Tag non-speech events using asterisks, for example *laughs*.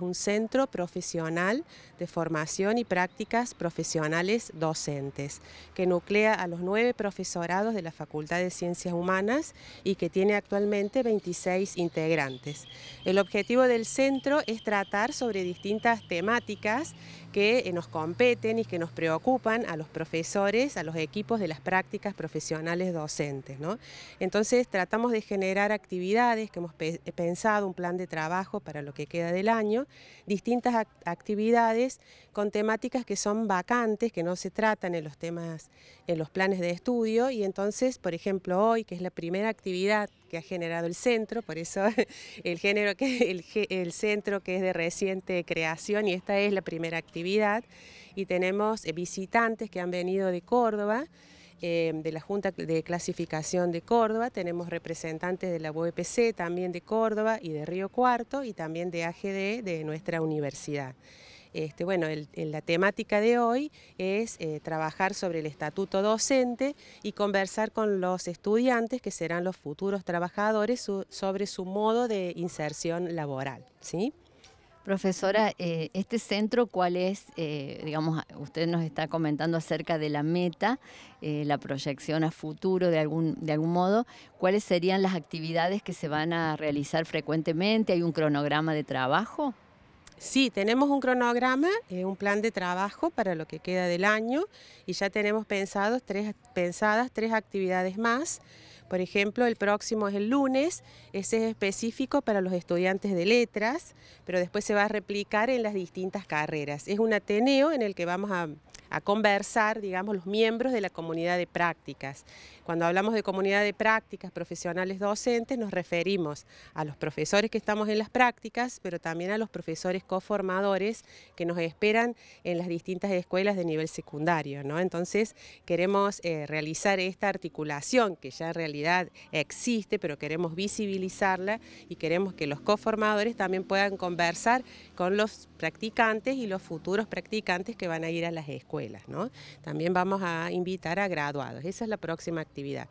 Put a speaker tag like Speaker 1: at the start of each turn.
Speaker 1: es un centro profesional de formación y prácticas profesionales docentes, que nuclea a los nueve profesorados de la Facultad de Ciencias Humanas y que tiene actualmente 26 integrantes. El objetivo del centro es tratar sobre distintas temáticas que eh, nos competen y que nos preocupan a los profesores, a los equipos de las prácticas profesionales docentes. ¿no? Entonces tratamos de generar actividades que hemos pensado, un plan de trabajo para lo que queda del año distintas actividades con temáticas que son vacantes, que no se tratan en los temas, en los planes de estudio, y entonces, por ejemplo, hoy, que es la primera actividad que ha generado el centro, por eso *laughs* el género que el centro que es de reciente creación y esta es la primera actividad y tenemos eh, visitantes que han venido de Córdoba eh, de la Junta de Clasificación de Córdoba, tenemos representantes de la UEPC también de Córdoba y de Río Cuarto y también de AGD de nuestra universidad. Este, bueno, la temática de hoy es eh, trabajar sobre el estatuto docente y conversar con los estudiantes, que serán los futuros
Speaker 2: trabajadores, sobre su modo de inserción laboral. ¿sí? Profesora, eh, este centro, ¿cuál es? Eh, digamos, usted nos está comentando acerca de la meta, eh, la proyección a futuro de algún, de algún modo. ¿Cuáles serían las actividades que se van a realizar frecuentemente? ¿Hay un cronograma de trabajo? Sí, tenemos un cronograma, un plan de trabajo para lo que queda del año
Speaker 1: y ya tenemos pensados tres, pensadas tres actividades más. Por ejemplo, el próximo es el lunes, ese es específico para los estudiantes de letras, pero después se va a replicar en las distintas carreras. Es un ateneo en el que vamos a, conversar, digamos, los miembros de la comunidad de prácticas. Cuando hablamos de comunidad de prácticas profesionales docentes, nos referimos a los profesores que estamos en las prácticas, pero también a los profesores coformadores que nos esperan en las distintas escuelas de nivel secundario, ¿no? Entonces, queremos eh, realizar esta articulación que ya realizamos existe, pero queremos visibilizarla y queremos que los coformadores también puedan conversar con los practicantes y los futuros practicantes que van a ir a las escuelas. ¿no? También vamos a invitar a graduados. Esa es la próxima actividad.